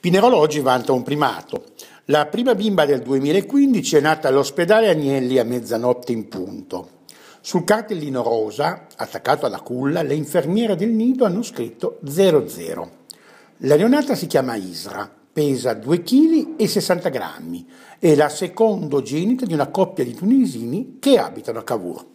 Pinerologi vanta un primato. La prima bimba del 2015 è nata all'ospedale Agnelli a mezzanotte in punto. Sul cartellino rosa, attaccato alla culla, le infermiere del nido hanno scritto 00. La neonata si chiama Isra, pesa 2,60 kg e 60 grammi, è la secondogenita di una coppia di tunisini che abitano a Cavour.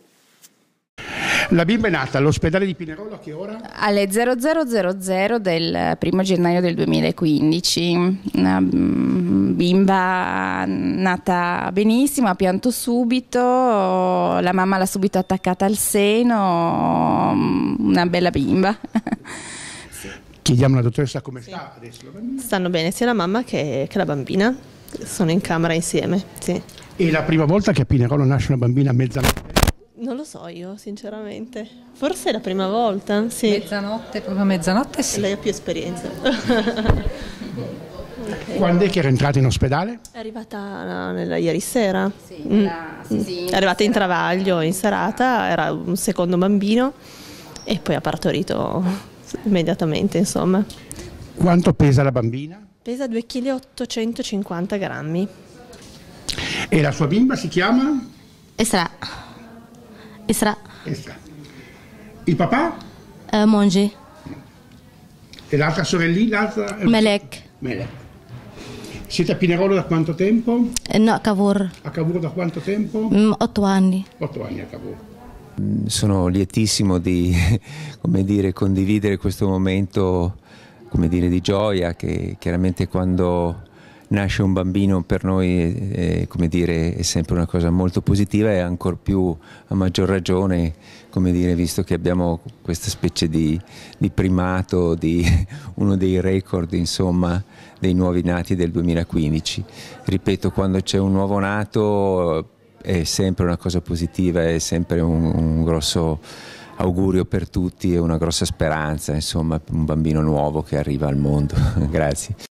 La bimba è nata all'ospedale di Pinerolo a che ora? Alle 0000 del primo gennaio del 2015. Una mm, bimba nata benissimo, ha pianto subito, la mamma l'ha subito attaccata al seno, mm, una bella bimba. Chiediamo alla dottoressa come sì. sta adesso la bambina. Stanno bene sia la mamma che, che la bambina, sono in camera insieme. Sì. E la prima volta che a Pinerolo nasce una bambina a mezzanotte? Non lo so io, sinceramente. Forse è la prima volta, sì. Mezzanotte, proprio mezzanotte sì. Lei ha più esperienza. okay. Quando è che era entrata in ospedale? È arrivata la, nella, ieri sera. Sì, mm. la, sì, sì, mm. è arrivata in travaglio, in serata, era un secondo bambino e poi ha partorito immediatamente, insomma. Quanto pesa la bambina? Pesa 2,850 kg. E la sua bimba si chiama? Esra. Isra. Isra. Il papà? Uh, Monge. E l'altra sorellina? L'altra... Melek. Melek. Siete a Pinerolo da quanto tempo? Eh, no, a Cavour. A Cavour da quanto tempo? Mm, otto anni. Otto anni a Cavour. Mm, sono lietissimo di dire, condividere questo momento dire, di gioia che chiaramente quando nasce un bambino per noi è, eh, eh, come dire, è sempre una cosa molto positiva e ancor più a maggior ragione come dire, visto che abbiamo questa specie di, di primato, di uno dei record insomma, dei nuovi nati del 2015. Ripeto, quando c'è un nuovo nato è sempre una cosa positiva, è sempre un, un grosso augurio per tutti e una grossa speranza, insomma, un bambino nuovo che arriva al mondo. Grazie.